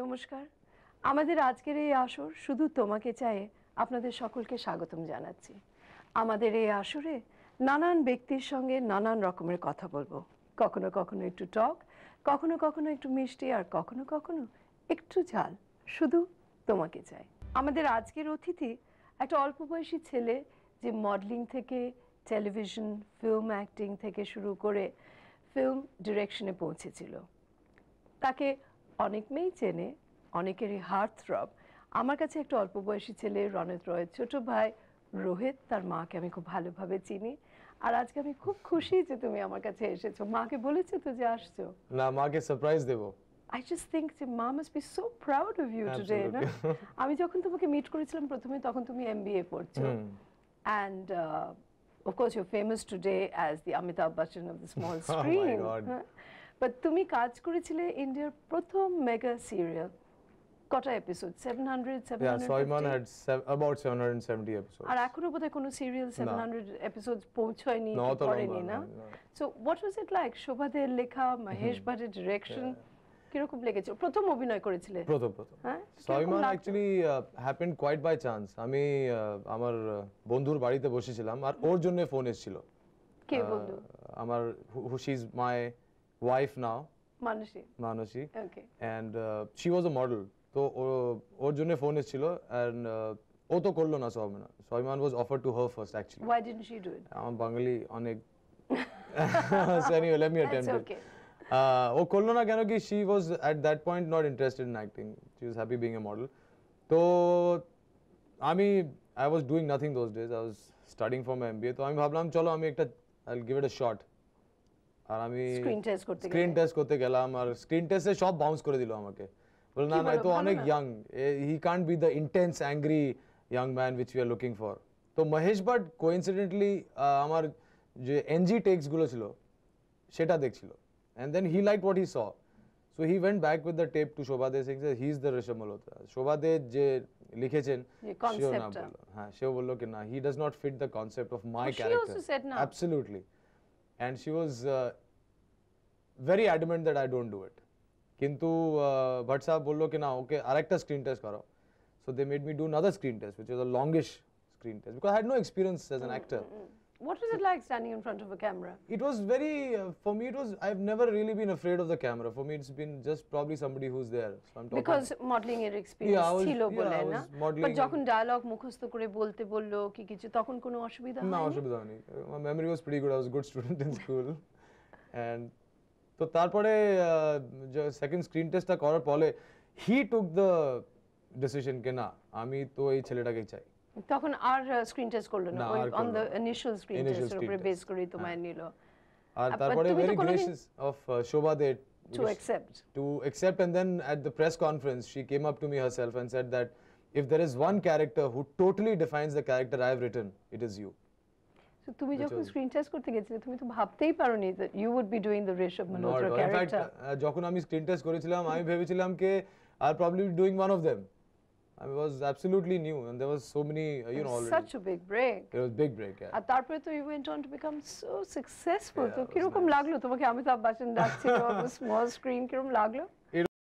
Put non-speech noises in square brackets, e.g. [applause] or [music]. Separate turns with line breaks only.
নমস্কার আমাদের আজকের এই আসর শুধু তোমাকে চাই আপনাদের সকলকে স্বাগতম জানাচ্ছি আমাদের এই আসরে নানান ব্যক্তির সঙ্গে নানান রকমের কথা বলবো কখনো কখনো একটু টক কখনো কখনো একটু মিষ্টি আর কখনো কখনো একটু ঝাল শুধু তোমাকে চাই আমাদের আজকের অতিথি একটা অল্প বয়সী ছেলে যে মডেলিং থেকে টেলিভিশন ফিল্ম অ্যাক্টিং থেকে শুরু করে ফিল্ম ডিরেকশনে পৌঁছেছিল তাকে অনেক মেয়েই চেনে অনেকেরই হার্ট থ্রব আমার কাছে একটা অল্প বয়সী ছেলে রণিত রয়ের ছোট ভাই রোহিত তার মাকে আমি খুব ভালোভাবে চিনি আর আজকে আমি খুব খুশি যে তুমি আমার কাছে এসেছো মাকে বলেছো তো যে আসছো
না মাকে সারপ্রাইজ দেব
আই জাস্ট থিংক যে মা must be so proud of you today না আমি যখন তোমাকে মিট করেছিলাম প্রথমে তখন তুমি এমবিএ পড়ছো and of course you famous today as the Amitabh Bachchan of the small screen but তুমি কাজ করেছিলে ইন্ডিয়ার প্রথম মেগা সিরিয়াল কটা এপিসোড 700 700 হ্যাড
অ্যাবাউট 770 এপিসোড আর
এখনো বোধহয় কোনো সিরিয়াল 700 এপিসোডস পৌঁছায়নি করেনি না so what was it like শোভাদের লেখা মহেশ ভাটের ডিরেকশন কিরকম লেগেছে প্রথম অভিনয় করেছিলে
প্রথম প্রথম হ্যাঁ সয়মান actually happen quite by chance আমি uh, আমার uh, বন্ধুর বাড়িতে বসেছিলাম আর ওর জন্য ফোন এসেছিল কে বন্ধু আমার who she is my wife now. Manushi. Manushi. Okay. And uh, she was a model. তো ওর জন্য ফোন এসেছিল and ও তো করলো না সোহামিনা সোহামিমান was offer to her first actually
why didn't she do it
আমার বাঙালি অনেক so anyway let me attempt okay. it ও করলো না কেন কি she was at that point not interested in acting she was happy being a model তো আমি I was doing nothing those days I was studying for my MBA তো আমি ভাবলাম চলো আমি একটা I'll give it a shot আর আমি স্ক্রিন
টেস্ট করতে স্ক্রিন
টেস্ট করতে গেলাম আর স্ক্রিন টেস্টে সব বাউন্স করে দিল আমাকে বল না না তো অনেক young he can't be the intense angry young man which we are looking for তো মহেশ ভাট কোইন্সিডেন্টলি আমার যে এনজি টেক্সগুলো ছিল সেটা দেখছিল and then he like what he saw so he went back with the tape to Shobha Singh he is the Resham Malhotra শোভা দে যে লিখেছেন সেও না বললো হ্যাঁ সেও বললো কি না he does not fit the concept of my character absolutely and she was very adamant that I don't do it. Kintu uh, Bhatt sahab bollo ki na okay, arakta screen test karo. So they made me do another screen test, which was a longish screen test because I had no experience as an mm-hmm. actor.
What was it like standing in front of a camera?
It was very, uh, for me it was, I've never really been afraid of the camera. For me it's been just probably somebody who's there. So because
modeling your experience, yeah, I was, yeah, I was modeling. But when dialogue mukhasto kore bolte bollo ki kichu, tokun kono oshubidha hai? No,
oshubidha hai. My memory was pretty good, I was a good [laughs] student in school. and তো তারপরে second screen টেস্টটা করার ফলে হি took the decision কে না আমি তো এই ছেলেটাকেই চাই
তখন আর স্ক্রিন টেস্ট করলো না অন দ্য ইনিশিয়াল স্ক্রিন টেস্টের উপরে বেস করে তোমায় নিল
আর তারপরে very gracious of Shobha De to accept to accept and then at the press conference she came up to me herself and said that if there is one character who totally defines the character i have written it is you
তো তুমি যখন screen test করতে গেছিলে তুমি তো ভাবতেই পারোনি যে you would be doing the Rishabh Malhotra character
যখন আমি স্ক্রিন টেস্ট করেছিলাম আমি ভেবেছিলাম কে আর probably doing one of them I was absolutely new, and there was so many, you and know, already. Such
a big break.
It was big break, yeah. And
তারপরে তো you went on to become so successful. তো কিরকম
লাগলো তোমাকে অমিতাভ বচ্চন ডাকছিল on the small screen কিরকম লাগলো?